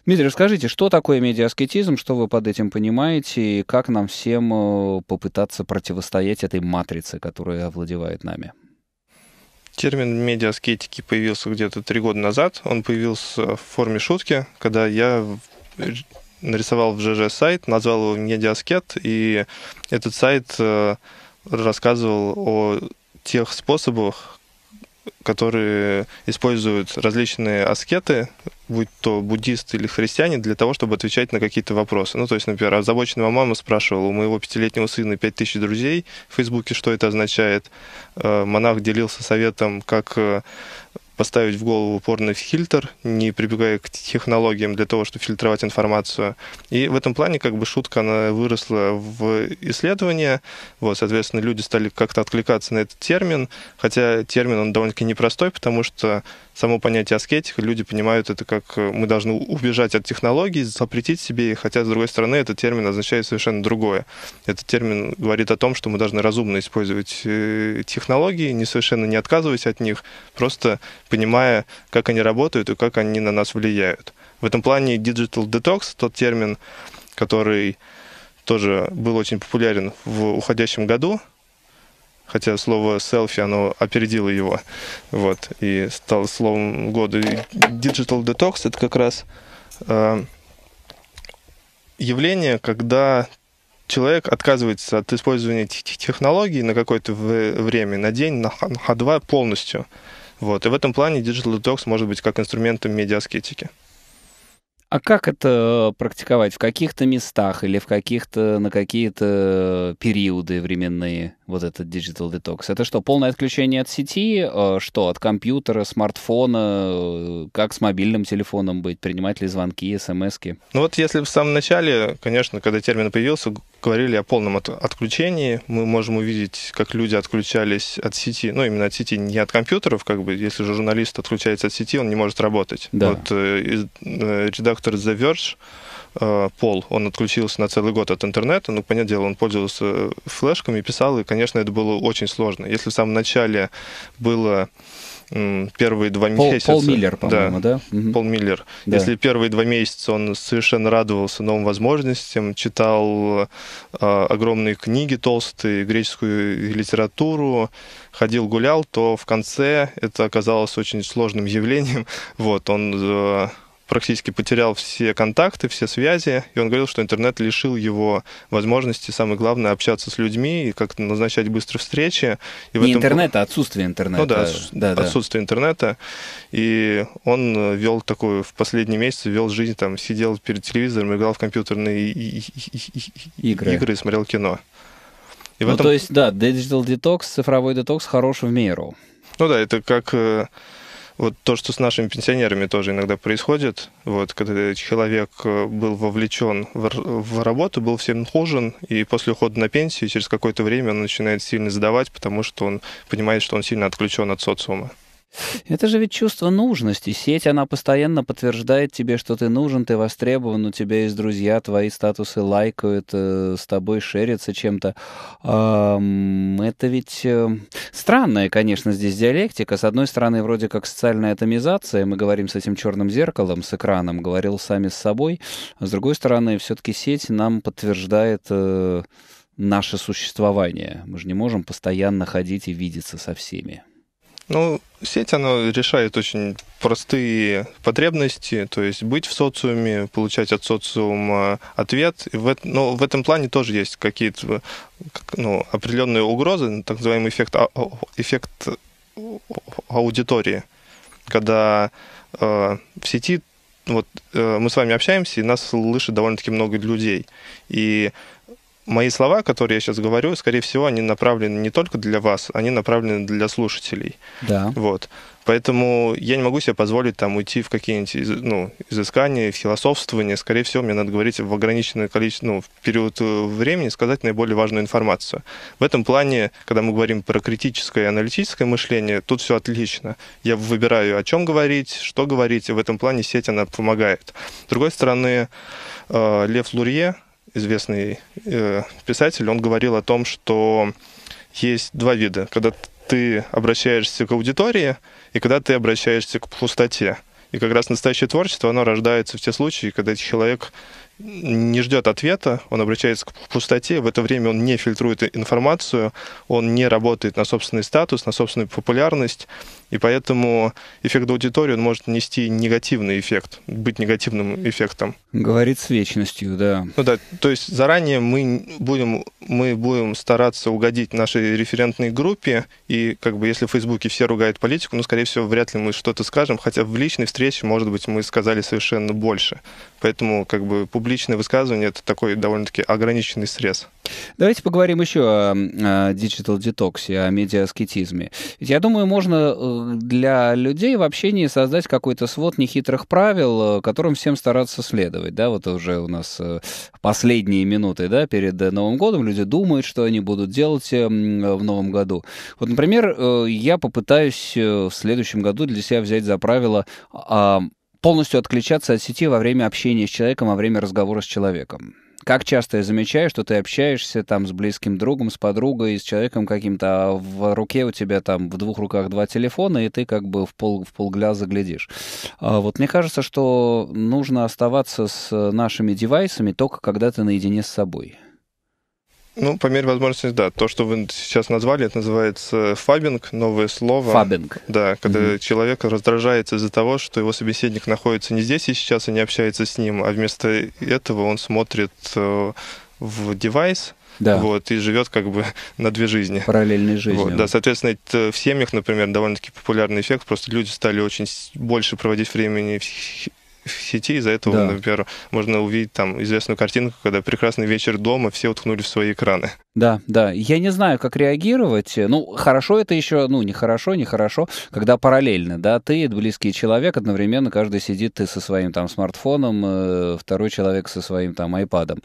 Дмитрий, расскажите, что такое медиаскетизм, что вы под этим понимаете, и как нам всем э, попытаться противостоять этой матрице, которая овладевает нами? Термин медиаскетики появился где-то три года назад. Он появился в форме шутки, когда я нарисовал в ЖЖ сайт, назвал его медиаскет, и этот сайт э, рассказывал о тех способах, которые используют различные аскеты, будь то буддисты или христиане, для того, чтобы отвечать на какие-то вопросы. Ну, то есть, например, озабоченная мама спрашивала, у моего пятилетнего сына 5000 друзей в Фейсбуке, что это означает. Э, монах делился советом, как э, поставить в голову упорный фильтр, не прибегая к технологиям для того, чтобы фильтровать информацию. И в этом плане как бы шутка, она выросла в исследование. Вот, соответственно, люди стали как-то откликаться на этот термин, хотя термин он довольно-таки непростой, потому что само понятие аскетик, люди понимают это как э, мы должны убежать от технологий, запретить себе, хотя, с другой стороны, этот термин означает совершенно другое. Этот термин говорит о том, что мы должны разумно использовать э, технологии, не совершенно не отказываясь от них, просто понимая, как они работают и как они на нас влияют. В этом плане digital detox, тот термин, который тоже был очень популярен в уходящем году, хотя слово селфи, оно опередило его, вот, и стало словом года. И digital Detox — это как раз э, явление, когда человек отказывается от использования технологий на какое-то время, на день, на, на два полностью. Вот. И в этом плане Digital Detox может быть как инструментом медиаскетики. А как это практиковать? В каких-то местах или в каких-то, на какие-то периоды временные? вот этот digital detox? Это что, полное отключение от сети? Э, что, от компьютера, смартфона? Э, как с мобильным телефоном быть? Принимать ли звонки, смски? Ну вот если в самом начале, конечно, когда термин появился, говорили о полном от отключении. Мы можем увидеть, как люди отключались от сети, ну именно от сети, не от компьютеров, как бы, если же журналист отключается от сети, он не может работать. Да. Вот э, э, редактор The Verge Э, пол. Он отключился на целый год от интернета. Ну, понятное дело, он пользовался э, флешками, писал, и, конечно, это было очень сложно. Если в самом начале было первые два Пол, месяца. Пол Миллер, по-моему, да? да? Угу. Пол Миллер. Да. Если первые два месяца он совершенно радовался новым возможностям, читал э, огромные книги толстые, греческую литературу, ходил гулял, то в конце это оказалось очень сложным явлением. Вот, он... Э, практически потерял все контакты, все связи, и он говорил, что интернет лишил его возможности, самое главное, общаться с людьми и как-то назначать быстро встречи. И Не этом... интернет, а отсутствие интернета. Ну да, да, отсутствие да. интернета. И он э, вел такую, в последние месяцы вел жизнь, там, сидел перед телевизором, играл в компьютерные игры, игры и смотрел кино. И ну, этом... то есть, да, digital detox, цифровой детокс хорош в меру. Ну да, это как э, вот то, что с нашими пенсионерами тоже иногда происходит, вот, когда человек э, был вовлечен в, в работу, был всем нужен, и после ухода на пенсию через какое-то время он начинает сильно задавать, потому что он понимает, что он сильно отключен от социума. Это же ведь чувство нужности. Сеть, она постоянно подтверждает тебе, что ты нужен, ты востребован, у тебя есть друзья, твои статусы лайкают, э, с тобой шерятся чем-то. Это ведь э, странная, конечно, здесь диалектика. С одной стороны, вроде как социальная атомизация, мы говорим с этим черным зеркалом, с экраном, говорил сами с собой. А с другой стороны, все-таки сеть нам подтверждает э, наше существование. Мы же не можем постоянно ходить и видеться со всеми. Ну, сеть, она решает очень простые потребности, то есть быть в социуме, получать от социума ответ. В, но в этом плане тоже есть какие-то ну, определенные угрозы, так называемый эффект, а, эффект аудитории, когда э, в сети вот э, мы с вами общаемся, и нас слышит довольно-таки много людей. И мои слова, которые я сейчас говорю, скорее всего, они направлены не только для вас, они направлены для слушателей. Да. Вот. Поэтому я не могу себе позволить там уйти в какие-нибудь ну, изыскания, в философствование. Скорее всего, мне надо говорить в ограниченное количество, ну, в период э, времени сказать наиболее важную информацию. В этом плане, когда мы говорим про критическое и аналитическое мышление, тут все отлично. Я выбираю, о чем говорить, что говорить, и в этом плане сеть, она помогает. С другой стороны, э, Лев Лурье, известный э, писатель, он говорил о том, что есть два вида. Когда ты обращаешься к аудитории и когда ты обращаешься к пустоте. И как раз настоящее творчество, оно рождается в те случаи, когда человек не ждет ответа, он обращается к пустоте, в это время он не фильтрует информацию, он не работает на собственный статус, на собственную популярность, и поэтому эффект аудитории он может нести негативный эффект, быть негативным эффектом. Говорит с вечностью, да. Ну да, то есть заранее мы будем, мы будем стараться угодить нашей референтной группе, и как бы если в Фейсбуке все ругают политику, ну, скорее всего, вряд ли мы что-то скажем, хотя в личной встрече, может быть, мы сказали совершенно больше. Поэтому как бы публичное высказывание — это такой довольно-таки ограниченный срез. Давайте поговорим еще о, о детоксе о медиаскетизме. Ведь я думаю, можно э, для людей в общении создать какой-то свод нехитрых правил, э, которым всем стараться следовать. Да, вот уже у нас э, последние минуты да, перед Новым годом люди думают, что они будут делать в Новом году. Вот, например, я попытаюсь в следующем году для себя взять за правило а, полностью отключаться от сети во время общения с человеком, во время разговора с человеком. Как часто я замечаю, что ты общаешься там с близким другом, с подругой, с человеком каким-то, а в руке у тебя там в двух руках два телефона, и ты как бы в, пол, в полгляза глядишь. А вот мне кажется, что нужно оставаться с нашими девайсами только когда ты наедине с собой. Ну, по мере возможности, да. То, что вы сейчас назвали, это называется фабинг, новое слово. Фабинг. Да, когда mm-hmm. человек раздражается из-за того, что его собеседник находится не здесь и сейчас и не общается с ним, а вместо этого он смотрит э, в девайс, да. вот, и живет как бы на две жизни. Параллельной жизни. Вот, да, соответственно, это э, в семьях, например, довольно-таки популярный эффект, просто люди стали очень больше проводить времени в сети, из-за этого, да. например, можно увидеть там известную картинку, когда прекрасный вечер дома, все уткнули в свои экраны. Да, да. Я не знаю, как реагировать. Ну, хорошо это еще, ну, нехорошо, нехорошо, когда параллельно, да, ты близкий человек, одновременно каждый сидит, ты со своим там смартфоном, э, второй человек со своим там айпадом.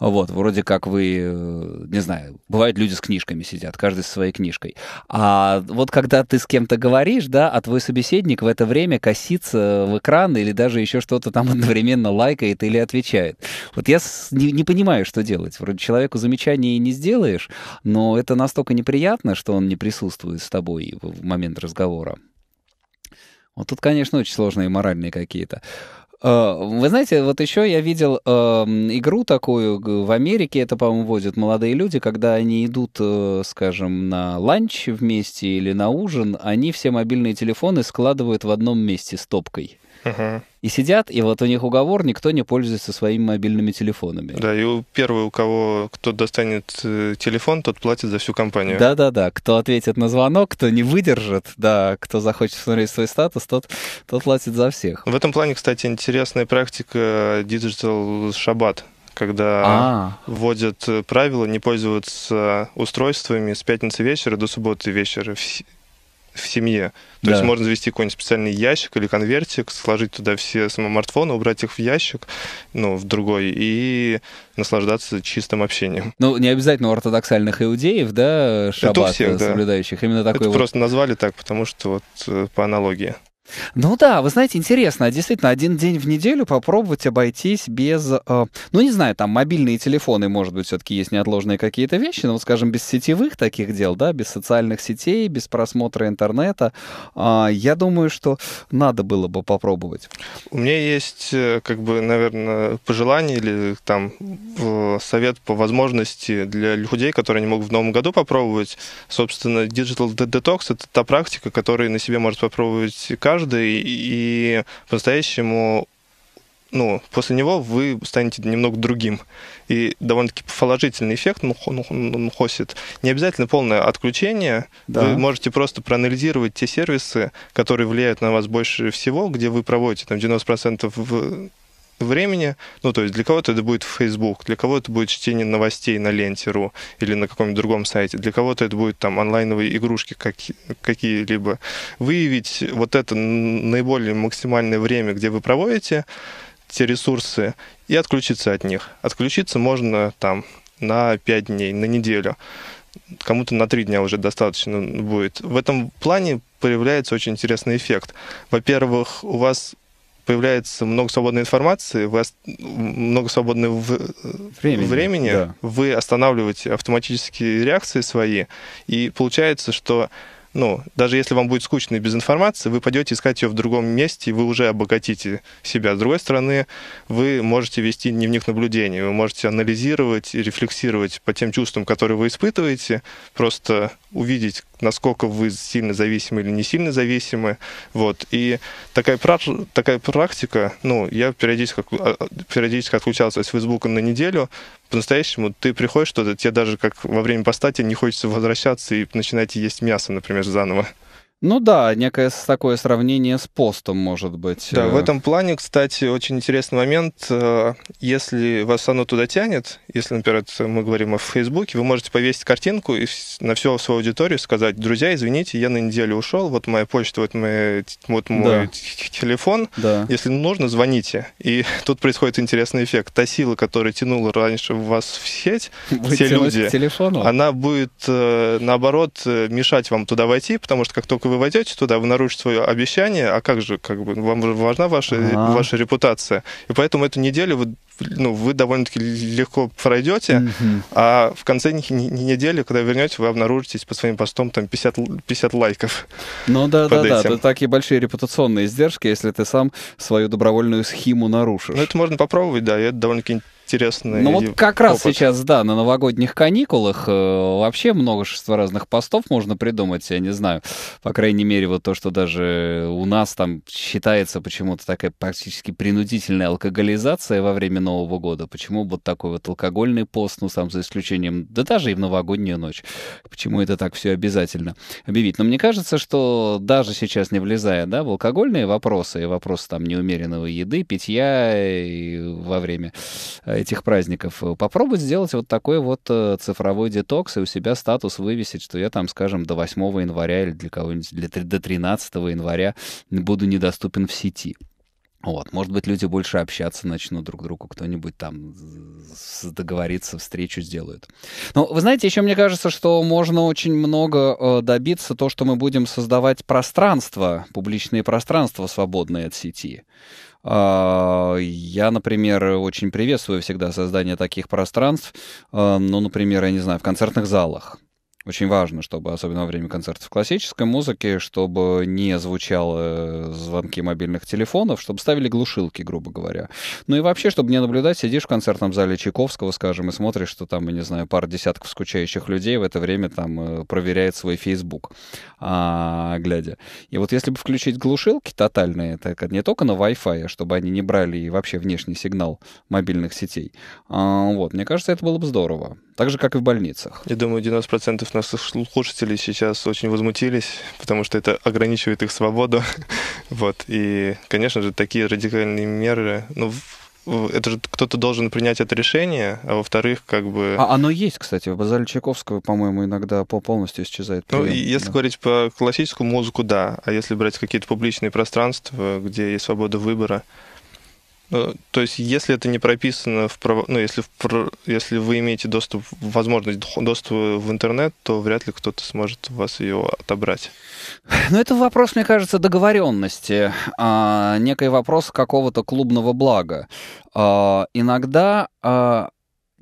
Вот, вроде как вы, э, не знаю, бывают люди с книжками сидят, каждый со своей книжкой. А вот когда ты с кем-то говоришь, да, а твой собеседник в это время косится в экран или даже еще что-то там одновременно лайкает или отвечает. Вот я не, не понимаю, что делать. Вроде человеку замечание не сделал, делаешь, но это настолько неприятно, что он не присутствует с тобой в момент разговора. Вот тут, конечно, очень сложные моральные какие-то. А, вы знаете, вот еще я видел э, игру такую в Америке, это, по-моему, водят молодые люди, когда они идут, э, скажем, на ланч вместе или на ужин, они все мобильные телефоны складывают в одном месте стопкой. И сидят, и вот у них уговор, никто не пользуется своими мобильными телефонами. Да, и первый, у кого кто достанет э, телефон, тот платит за всю компанию. Да-да-да, кто ответит на звонок, кто не выдержит, да, кто захочет смотреть свой статус, тот, тот платит за всех. В этом плане, кстати, интересная практика Digital Shabbat когда А-а-а. вводят э, правила не пользоваться устройствами с пятницы вечера до субботы вечера в семье. То да. есть можно завести какой-нибудь специальный ящик или конвертик, сложить туда все смартфоны, убрать их в ящик, ну, в другой, и наслаждаться чистым общением. Ну, не обязательно у ортодоксальных иудеев, да, шаббат Это у всех, соблюдающих. Да. Именно такой Это вот... просто назвали так, потому что вот э, по аналогии. Ну да, вы знаете, интересно, а действительно, один день в неделю попробовать обойтись без, э, ну не знаю, там мобильные телефоны, может быть, все-таки есть неотложные какие-то вещи, но вот, скажем, без сетевых таких дел, да, без социальных сетей, без просмотра интернета, э, я думаю, что надо было бы попробовать. У меня есть, э, как бы, наверное, пожелание или там э, совет по возможности для людей, которые не могут в новом году попробовать. Собственно, Digital Detox — это та практика, которую на себе может попробовать каждый, каждый, и по-настоящему ну, после него вы станете немного другим. И довольно-таки положительный эффект ну, хосит. Не обязательно полное отключение. Да. Вы можете просто проанализировать те сервисы, которые влияют на вас больше всего, где вы проводите там 90% в времени. Ну, то есть для кого-то это будет Facebook, для кого-то будет чтение новостей на ленте.ру или на каком-нибудь другом сайте, для кого-то это будет там онлайновые игрушки какие-либо. Выявить вот это наиболее максимальное время, где вы проводите те ресурсы, и отключиться от них. Отключиться можно там на 5 дней, на неделю. Кому-то на 3 дня уже достаточно будет. В этом плане появляется очень интересный эффект. Во-первых, у вас появляется много свободной информации, вы ост... много свободного времени, времени да. вы останавливаете автоматические реакции свои, и получается, что ну, даже если вам будет скучно и без информации, вы пойдете искать ее в другом месте, и вы уже обогатите себя. С другой стороны, вы можете вести дневник наблюдений, вы можете анализировать и рефлексировать по тем чувствам, которые вы испытываете, просто увидеть, насколько вы сильно зависимы или не сильно зависимы. Вот. И такая, такая практика, ну, я периодически, а, периодически отключался с Фейсбука на неделю, по-настоящему ты приходишь что-то, тебе даже как во время постати не хочется возвращаться и начинать есть мясо, например, заново. Ну да, некое такое сравнение с постом, может быть. Да, в э. этом плане, кстати, очень интересный момент. Э, если вас оно туда тянет, если, например, мы говорим о Фейсбуке, вы можете повесить картинку и на всю свою аудиторию сказать, друзья, извините, я на неделю ушел, вот моя почта, вот, моя, вот мой да. телефон, да. если нужно, звоните. И тут происходит интересный эффект. Та сила, которая тянула раньше вас в сеть, Будет те люди, она будет, э, наоборот, мешать вам туда войти, потому что как только вы войдете туда, вы нарушите свое обещание, а как же, как бы, вам важна ваша, э, ага. ваша репутация. И поэтому эту неделю вы ну, вы довольно-таки легко пройдете, а в конце недели, когда вернете, вы обнаружитесь по своим постом там 50, 50 лайков. Ну да, да, этим. да, это такие большие репутационные издержки, если ты сам свою добровольную схему нарушишь. Ну это можно попробовать, да, и это довольно-таки интересный. Ну вот как раз сейчас, да, на новогодних каникулах э, вообще множество разных постов можно придумать, я не знаю. По крайней мере, вот то, что даже у нас там считается почему-то такая практически принудительная алкоголизация во время Нового года. Почему вот такой вот алкогольный пост, ну сам за исключением, да даже и в новогоднюю ночь. Почему это так все обязательно объявить? Но мне кажется, что даже сейчас не влезая, да, в алкогольные вопросы и вопросы там неумеренного еды, питья и во время э, этих праздников, э, попробовать сделать вот такой вот э, цифровой детокс и у себя статус вывесить, что я там, скажем, до 8 января или для кого-нибудь для, до 13 января буду недоступен в сети. Вот, может быть, люди больше общаться начнут друг к другу, кто-нибудь там договорится, встречу сделают. Но вы знаете, еще мне кажется, что можно очень много э, добиться то, что мы будем создавать пространство, публичные пространства, свободные от сети. А, я, например, очень приветствую всегда создание таких пространств, а, ну, например, я не знаю, в концертных залах. Очень важно, чтобы, особенно во время концертов классической музыки, чтобы не звучало э, звонки мобильных телефонов, чтобы ставили глушилки, грубо говоря. Ну и вообще, чтобы не наблюдать, сидишь в концертном зале Чайковского, скажем, и смотришь, что там, я не знаю, пара десятков скучающих людей в это время там э, проверяет свой Facebook, а, глядя. И вот если бы включить глушилки тотальные, так не только на Wi-Fi, а чтобы они не брали и вообще внешний сигнал мобильных сетей, а, вот, мне кажется, это было бы здорово. Так же, как и в больницах. Я думаю, 90% наших слушателей сейчас очень возмутились, потому что это ограничивает их свободу. вот. И, конечно же, такие радикальные меры, ну, это же кто-то должен принять это решение, а во-вторых, как бы... А оно есть, кстати, в базале Чайковского, по-моему, иногда полностью исчезает. Ну, прием. Ну, если да. говорить по классическому музыку, да, а если брать какие-то публичные пространства, где есть свобода выбора, Э, то есть, если это не прописано в прав... ну, если, в... если вы имеете доступ, возможность доступа в интернет, то вряд ли кто-то сможет у вас ее отобрать. Ну, это вопрос, мне кажется, договоренности. А, некий вопрос какого-то клубного блага. А, иногда а,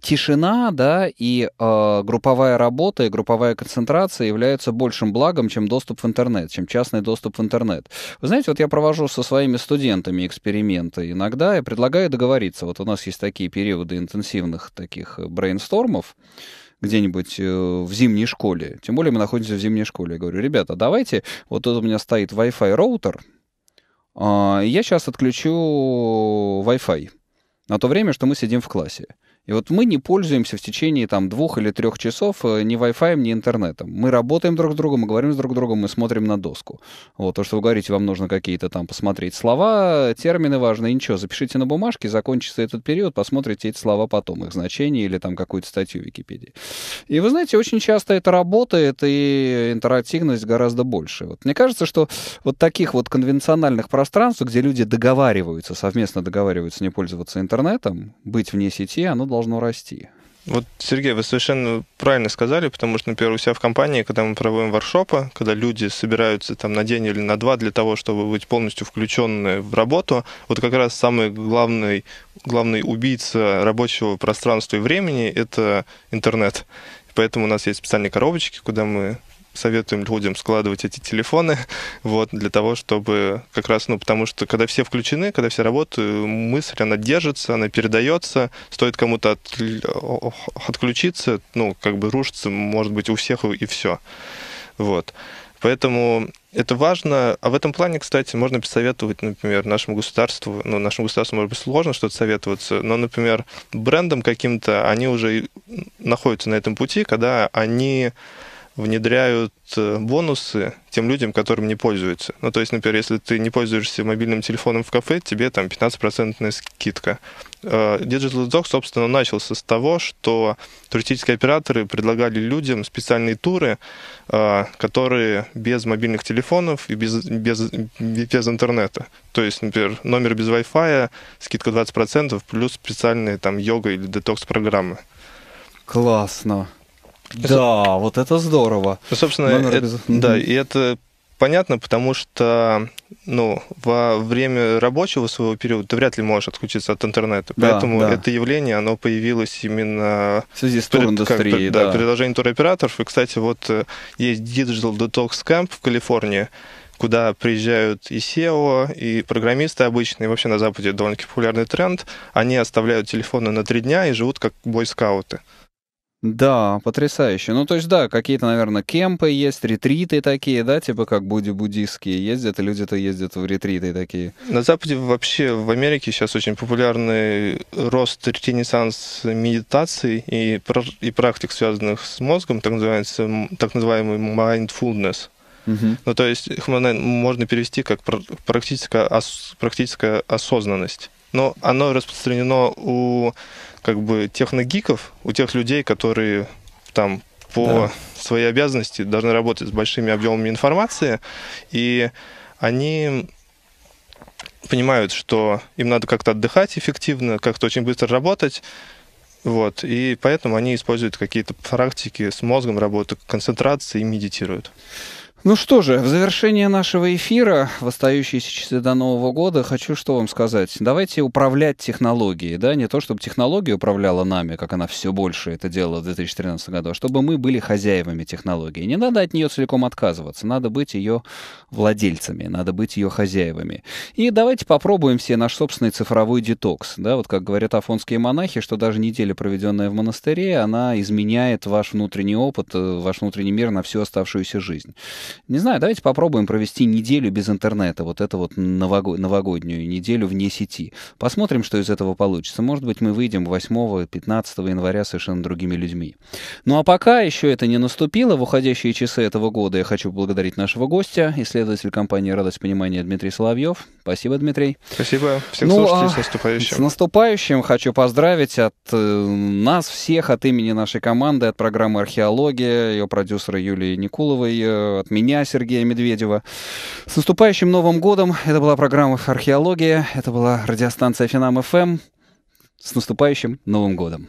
тишина, да, и э, групповая работа и групповая концентрация являются большим благом, чем доступ в интернет, чем частный доступ в интернет. Вы знаете, вот я провожу со своими студентами эксперименты иногда и предлагаю договориться. Вот у нас есть такие периоды интенсивных таких э, брейнстормов где-нибудь э, в зимней школе. Тем более мы находимся в зимней школе. Я говорю, ребята, давайте, вот тут у меня стоит Wi-Fi роутер, э, я сейчас отключу Wi-Fi на то время, что мы сидим в классе. И вот мы не пользуемся в течение там двух или трех часов э, ни Wi-Fi, ни интернетом. Мы работаем друг с другом, мы говорим с друг с другом, мы смотрим на доску. Вот то, что вы говорите, вам нужно какие-то там посмотреть слова, термины важные, ничего, запишите на бумажке, закончится этот период, посмотрите эти слова потом, их значение или там какую-то статью в Википедии. И вы знаете, очень часто это работает, и интерактивность гораздо больше. Вот мне кажется, что вот таких вот конвенциональных пространств, где люди договариваются, совместно договариваются не пользоваться интернетом, быть вне сети, оно должно расти. Вот, Сергей, вы совершенно правильно сказали, потому что, например, у себя в компании, когда мы проводим воршопы, когда люди собираются там на день или на два для того, чтобы быть полностью включенными в работу, вот как раз самый главный, главный убийца рабочего пространства и времени — это интернет. Поэтому у нас есть специальные коробочки, куда мы советуем людям складывать эти телефоны, вот, для того, чтобы как раз, ну, потому что когда все включены, когда все работают, мысль, она держится, она передается, стоит кому-то от, отключиться, ну, как бы рушится, может быть, у всех и все. Вот. Поэтому это важно. А в этом плане, кстати, можно посоветовать, например, нашему государству. Ну, нашему государству, может быть, сложно что-то советоваться, но, например, брендам каким-то, они уже находятся на этом пути, когда они внедряют э, бонусы тем людям, которым не пользуются. Ну, то есть, например, если ты не пользуешься мобильным телефоном в кафе, тебе там 15% скидка. Э, Digital Doc, собственно, начался с того, что туристические операторы предлагали людям специальные туры, э, которые без мобильных телефонов и без, без, без интернета. То есть, например, номер без Wi-Fi, скидка 20%, плюс специальные там йога или детокс-программы. Классно. Да, вот это здорово. Ну, собственно, Номер... это, да, и это понятно, потому что ну, во время рабочего своего периода ты вряд ли можешь отключиться от интернета. Да, Поэтому да. это явление, оно появилось именно... В связи с туриндустрией, да. да. предложение туроператоров. И, кстати, вот э, есть Digital Detox Camp в Калифорнии, куда приезжают и SEO, и программисты обычные, вообще на Западе довольно популярный тренд. Они оставляют телефоны на три дня и живут как бойскауты. Да, потрясающе. Ну, то есть, да, какие-то, наверное, кемпы есть, ретриты такие, да, типа как буди-буддистские ездят, и люди-то ездят в ретриты такие. На Западе вообще, в Америке сейчас очень популярный рост, ренессанс медитаций и, и практик, связанных с мозгом, так, называется, так называемый mindfulness. Угу. Ну, то есть, их хм, можно перевести как практическая, ос, практическая осознанность но оно распространено у как бы техногиков, у тех людей, которые там по да. своей обязанности должны работать с большими объемами информации, и они понимают, что им надо как-то отдыхать эффективно, как-то очень быстро работать, вот, и поэтому они используют какие-то практики с мозгом работы, концентрации и медитируют. Ну что же, в завершение нашего эфира, в остающиеся часы до Нового года, хочу что вам сказать. Давайте управлять технологией, да, не то, чтобы технология управляла нами, как она все больше это делала в 2013 году, а чтобы мы были хозяевами технологии. Не надо от нее целиком отказываться, надо быть ее владельцами, надо быть ее хозяевами. И давайте попробуем все наш собственный цифровой детокс, да, вот как говорят афонские монахи, что даже неделя, проведенная в монастыре, она изменяет ваш внутренний опыт, э, ваш внутренний мир на всю оставшуюся жизнь. Не знаю, давайте попробуем провести неделю без интернета, вот эту вот нового... новогоднюю неделю вне сети. Посмотрим, что из этого получится. Может быть, мы выйдем 8, 15 января совершенно другими людьми. Ну а пока еще это не наступило, в уходящие часы этого года я хочу поблагодарить нашего гостя, исследователь компании «Радость понимания» Дмитрий Соловьев. Спасибо, Дмитрий. Спасибо. Всех ну, слушателей а... с наступающим. С наступающим хочу поздравить от э, нас всех, от имени нашей команды, от программы «Археология», ее продюсера Юлии Никуловой, э, от меня меня, Сергея Медведева. С наступающим Новым годом! Это была программа «Археология». Это была радиостанция «Финам-ФМ». Эм». С наступающим Новым годом!